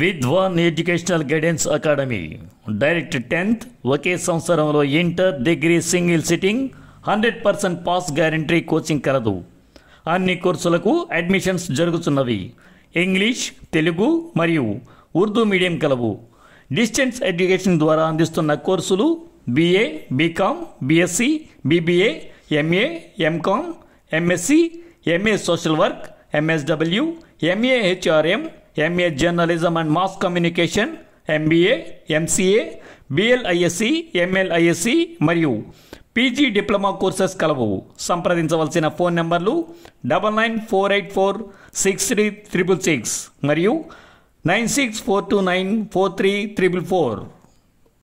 విద్వాన్ educational guidance academy direct tenth ఒకే సంవత్సరంలో inter degree single sitting hundred percent pass guarantee coaching కలదు అన్ని కోర్సులకు అడ్మిషన్స్ జరుగుతున్నవి ఇంగ్లీష్ తెలుగు మరియు ఉర్దూ మీడియం కలవు డిస్టెన్స్ ఎడ్యుకేషన్ ద్వారా అందిస్తున్న కోర్సులు BA BCom BSc BBA MA MCom MSc MA social work MSW MA HRM MA journalism and mass communication MBA MCA BLISc MLISc మరియు పీజీ డిప్లొమా కోర్సెస్ కలవు సంప్రదించవలసిన ఫోన్ నంబర్లు double nine four eight four six three triple six మరియు nine six four two nine four three triple four